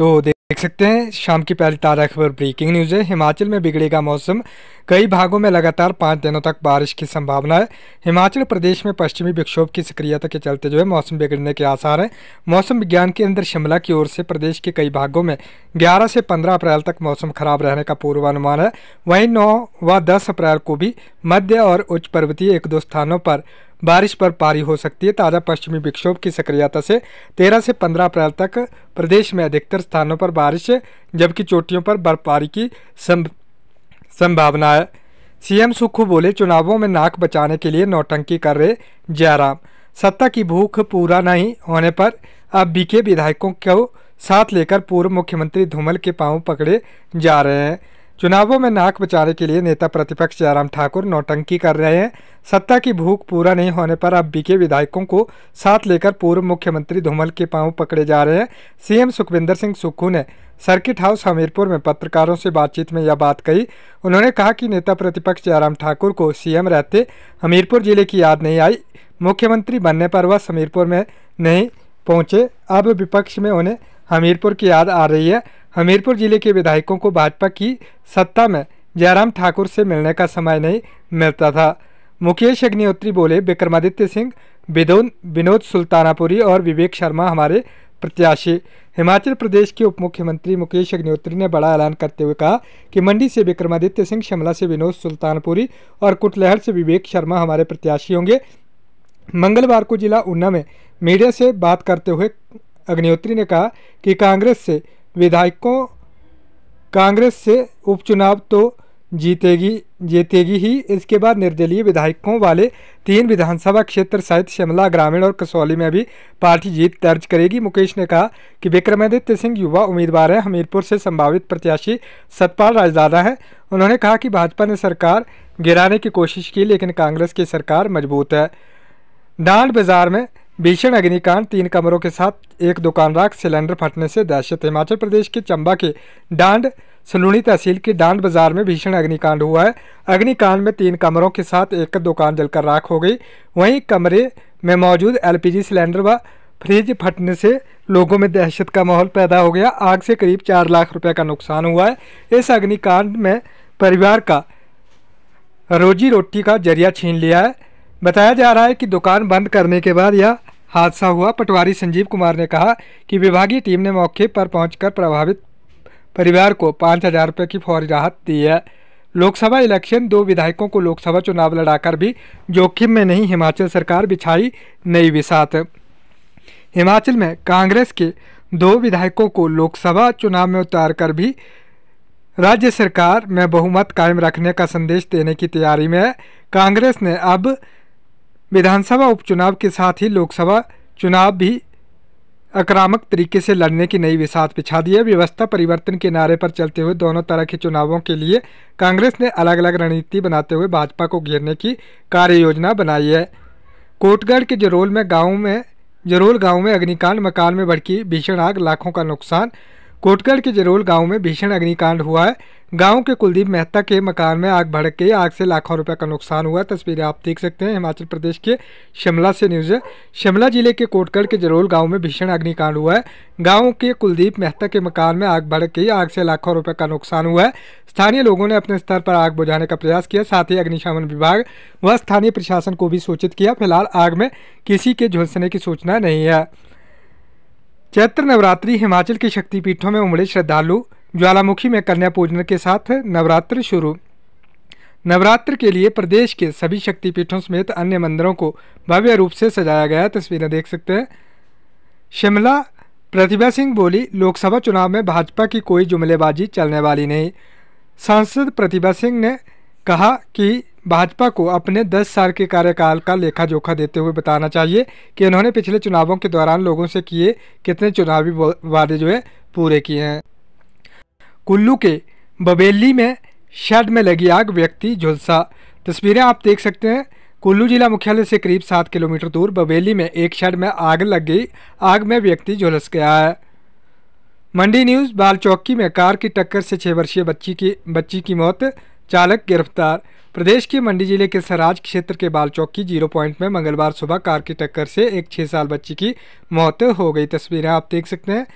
तो देख सकते हैं शाम की पहली ताज़ा खबर ब्रेकिंग न्यूज़ है हिमाचल में बिगड़ेगा मौसम कई भागों में लगातार पाँच दिनों तक बारिश की संभावना है हिमाचल प्रदेश में पश्चिमी विक्षोभ की सक्रियता के चलते जो है मौसम बिगड़ने के आसार हैं मौसम विज्ञान केंद्र शिमला की ओर से प्रदेश के कई भागों में ग्यारह से पंद्रह अप्रैल तक मौसम खराब रहने का पूर्वानुमान है वहीं नौ व दस अप्रैल को भी मध्य और उच्च पर्वतीय एक दो स्थानों पर बारिश पर पारी हो सकती है ताज़ा पश्चिमी विक्षोभ की सक्रियता से 13 से 15 अप्रैल तक प्रदेश में अधिकतर स्थानों पर बारिश जबकि चोटियों पर बर्फबारी की संभावना है सीएम सुखू बोले चुनावों में नाक बचाने के लिए नौटंकी कर रहे जयराम सत्ता की भूख पूरा नहीं होने पर अब बीके विधायकों को साथ लेकर पूर्व मुख्यमंत्री धूमल के पांव पकड़े जा रहे हैं चुनावों में नाक बचाने के लिए नेता प्रतिपक्ष जयराम ठाकुर नौटंकी कर रहे हैं सत्ता की भूख पूरा नहीं होने पर अब बीके विधायकों को साथ लेकर पूर्व मुख्यमंत्री धूमल के पांव पकड़े जा रहे हैं सीएम सुखविंदर सिंह सुक्खू ने सर्किट हाउस हमीरपुर में पत्रकारों से बातचीत में यह बात कही उन्होंने कहा कि नेता प्रतिपक्ष जयराम ठाकुर को सीएम रहते हमीरपुर जिले की याद नहीं आई मुख्यमंत्री बनने पर वह हमीरपुर में नहीं पहुंचे अब विपक्ष में उन्हें हमीरपुर की याद आ रही है हमीरपुर जिले के विधायकों को भाजपा की सत्ता में जयराम ठाकुर से मिलने का समय नहीं मिलता था मुकेश अग्निहोत्री बोले विक्रमादित्य सिंह विदोन विनोद सुल्तानापुरी और विवेक शर्मा हमारे प्रत्याशी हिमाचल प्रदेश के उप मुख्यमंत्री मुकेश अग्निहोत्री ने बड़ा ऐलान करते हुए कहा कि मंडी से विक्रमादित्य सिंह शिमला से विनोद सुल्तानपुरी और कुटलहर से विवेक शर्मा हमारे प्रत्याशी होंगे मंगलवार को जिला ऊना में मीडिया से बात करते हुए अग्निहोत्री ने कहा कि कांग्रेस से विधायकों कांग्रेस से उपचुनाव तो जीतेगी जीतेगी ही इसके बाद निर्दलीय विधायकों वाले तीन विधानसभा क्षेत्र सहित शिमला ग्रामीण और कसौली में भी पार्टी जीत दर्ज करेगी मुकेश ने कहा कि विक्रमादित्य सिंह युवा उम्मीदवार हैं हमीरपुर से संभावित प्रत्याशी सतपाल राजदादा हैं उन्होंने कहा कि भाजपा ने सरकार गिराने की कोशिश की लेकिन कांग्रेस की सरकार मजबूत है डांड बाजार में भीषण अग्निकांड तीन कमरों के साथ एक दुकान राख सिलेंडर फटने से दहशत हिमाचल प्रदेश के चंबा के डांड सलूनी तहसील के डांड बाजार में भीषण अग्निकांड हुआ है अग्निकांड में तीन कमरों के साथ एक दुकान जलकर राख हो गई वहीं कमरे में मौजूद एलपीजी सिलेंडर व फ्रिज फटने से लोगों में दहशत का माहौल पैदा हो गया आग से करीब चार लाख रुपये का नुकसान हुआ है इस अग्निकांड में परिवार का रोजी रोटी का जरिया छीन लिया है बताया जा रहा है कि दुकान बंद करने के बाद यह हादसा हुआ पटवारी संजीव कुमार ने कहा कि विभागीय टीम ने मौके पर पहुंचकर प्रभावित परिवार को पाँच हज़ार रुपये की फौरी राहत दी है लोकसभा इलेक्शन दो विधायकों को लोकसभा चुनाव लड़ाकर भी जोखिम में नहीं हिमाचल सरकार बिछाई नई विसात हिमाचल में कांग्रेस के दो विधायकों को लोकसभा चुनाव में उतार कर भी राज्य सरकार में बहुमत कायम रखने का संदेश देने की तैयारी में है कांग्रेस ने अब विधानसभा उपचुनाव के साथ ही लोकसभा चुनाव भी आक्रामक तरीके से लड़ने की नई विसात पिछा दी है व्यवस्था परिवर्तन के नारे पर चलते हुए दोनों तरह के चुनावों के लिए कांग्रेस ने अलग अलग रणनीति बनाते हुए भाजपा को घेरने की कार्य योजना बनाई है कोटगढ़ के जरोल में गाँव में जरोल गांव में अग्निकांड मकान में भड़की भीषण आग लाखों का नुकसान कोटगढ़ के जरोल गांव में भीषण अग्निकांड हुआ है गांव के कुलदीप मेहता के मकान में आग भड़क गई आग से लाखों रुपए का नुकसान हुआ तस्वीरें आप देख सकते हैं हिमाचल प्रदेश के शिमला से न्यूज़ है शिमला जिले के कोटगढ़ के जरोल गांव में भीषण अग्निकांड हुआ है गांव के कुलदीप मेहता के मकान में आग भड़क गई आग से लाखों रुपये का नुकसान हुआ है स्थानीय लोगों ने अपने स्तर पर आग बुझाने का प्रयास किया साथ ही अग्निशमन विभाग व स्थानीय प्रशासन को भी सूचित किया फिलहाल आग में किसी के झुलसने की सूचना नहीं है चैत्र नवरात्रि हिमाचल के शक्तिपीठों में उमड़े श्रद्धालु ज्वालामुखी में कन्या पूजन के साथ नवरात्र शुरू नवरात्र के लिए प्रदेश के सभी शक्तिपीठों समेत अन्य मंदिरों को भव्य रूप से सजाया गया तस्वीरें देख सकते हैं शिमला प्रतिभा सिंह बोली लोकसभा चुनाव में भाजपा की कोई जुमलेबाजी चलने वाली नहीं सांसद प्रतिभा सिंह ने कहा कि भाजपा को अपने 10 साल के कार्यकाल का लेखा जोखा देते हुए बताना चाहिए कि इन्होंने पिछले चुनावों के दौरान लोगों से किए कितने चुनावी वादे जो है पूरे किए हैं कुल्लू के बबेली में शेड में लगी आग व्यक्ति झुलसा तस्वीरें आप देख सकते हैं कुल्लू जिला मुख्यालय से करीब सात किलोमीटर दूर बबेली में एक शेड में आग लग गई आग में व्यक्ति झुलस गया है मंडी न्यूज़ बाल चौकी में कार की टक्कर से छः वर्षीय बच्ची की बच्ची की मौत चालक गिरफ्तार प्रदेश के मंडी जिले के सराज क्षेत्र के बाल चौक की जीरो पॉइंट में मंगलवार सुबह कार की टक्कर से एक छः साल बच्ची की मौत हो गई तस्वीरें आप देख सकते हैं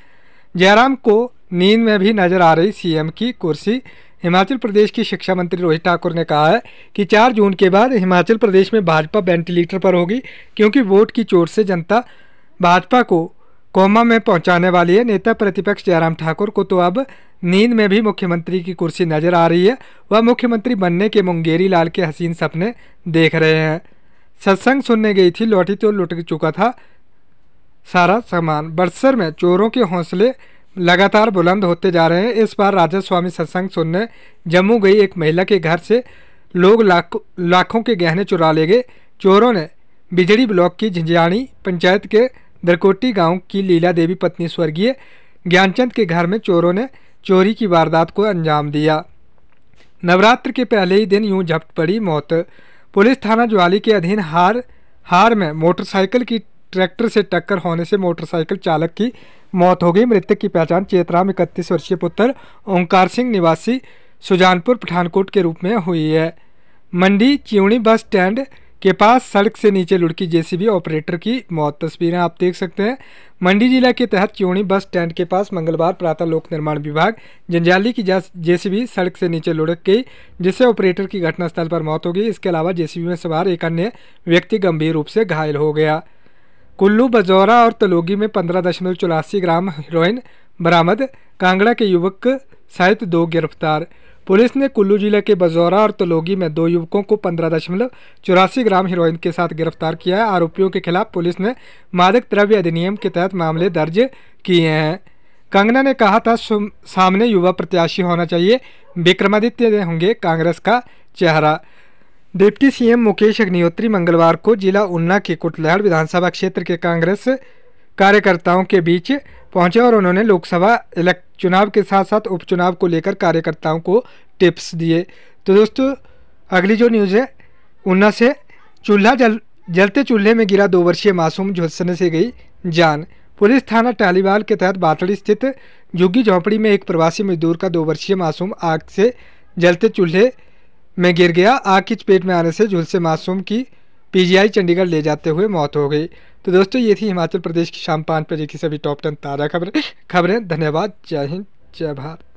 जयराम को नींद में भी नजर आ रही सीएम की कुर्सी हिमाचल प्रदेश की शिक्षा मंत्री रोहित ठाकुर ने कहा है कि 4 जून के बाद हिमाचल प्रदेश में भाजपा वेंटिलेटर पर होगी क्योंकि वोट की चोट से जनता भाजपा को कोमा में पहुंचाने वाली है नेता प्रतिपक्ष जयराम ठाकुर को तो अब नींद में भी मुख्यमंत्री की कुर्सी नजर आ रही है वह मुख्यमंत्री बनने के मुंगेरी लाल के हसीन सपने देख रहे हैं सत्संग सुनने गई थी लौटी तो लुट चुका था सारा सामान बरसर में चोरों के हौसले लगातार बुलंद होते जा रहे हैं इस बार राजा स्वामी सत्संग सुनने जम्मू गई एक महिला के घर से लोग लाख लाखों के गहने चुरा ले गए चोरों ने बिजड़ी ब्लॉक की झिंझियाणी पंचायत के दरकोटी गांव की लीला देवी पत्नी स्वर्गीय ज्ञानचंद के घर में चोरों ने चोरी की वारदात को अंजाम दिया नवरात्र के पहले ही दिन यूं झपट पड़ी मौत पुलिस थाना ज्वाली के अधीन हार हार में मोटरसाइकिल की ट्रैक्टर से टक्कर होने से मोटरसाइकिल चालक की मौत हो गई मृतक की पहचान चेतराम इकतीस वर्षीय पुत्र ओंकार सिंह निवासी सुजानपुर पठानकोट के रूप में हुई है मंडी च्यूणी बस स्टैंड के पास सड़क से नीचे लुढ़की जेसीबी ऑपरेटर की मौत तस्वीरें आप देख सकते हैं मंडी जिला के तहत च्योणी बस स्टैंड के पास मंगलवार प्रातः लोक निर्माण विभाग जंजाली की जेसीबी सड़क से नीचे लुढ़क गई जिससे ऑपरेटर की घटनास्थल पर मौत हो गई इसके अलावा जेसीबी में सवार एक अन्य व्यक्ति गंभीर रूप से घायल हो गया कुल्लू बजौरा और तलोगी में पंद्रह दशमलव चौरासी ग्राम हीरोइन बरामद कांगड़ा के युवक सहित दो गिरफ्तार पुलिस ने कुल्लू जिले के बजौरा और तलोगी में दो युवकों को पंद्रह दशमलव चौरासी ग्राम हीरोइन के साथ गिरफ्तार किया है आरोपियों के खिलाफ पुलिस ने मादक द्रव्य अधिनियम के तहत मामले दर्ज किए हैं कंगना ने कहा था सामने युवा प्रत्याशी होना चाहिए विक्रमादित्य होंगे कांग्रेस का चेहरा डिप्टी सीएम मुकेश अग्निहोत्री मंगलवार को जिला उन्ना के कुटलहड़ विधानसभा क्षेत्र के कांग्रेस कार्यकर्ताओं के बीच पहुंचे और उन्होंने लोकसभा चुनाव के साथ साथ उपचुनाव को लेकर कार्यकर्ताओं को टिप्स दिए तो दोस्तों अगली जो न्यूज़ है ऊना से चूल्हा जल जलते चूल्हे में गिरा दो वर्षीय मासूम झुलसने से गई जान पुलिस थाना टालीवाल के तहत बातड़ी स्थित झुग्गी झोंपड़ी में एक प्रवासी मजदूर का दो वर्षीय मासूम आग से जलते चूल्हे में गिर गया आग की चपेट में आने से झुलसे मासूम की पीजीआई चंडीगढ़ ले जाते हुए मौत हो गई तो दोस्तों ये थी हिमाचल प्रदेश की शाम पाँच बजे की सभी टॉप टेन ताज़ा खबरें खबरें धन्यवाद जय हिंद जय भारत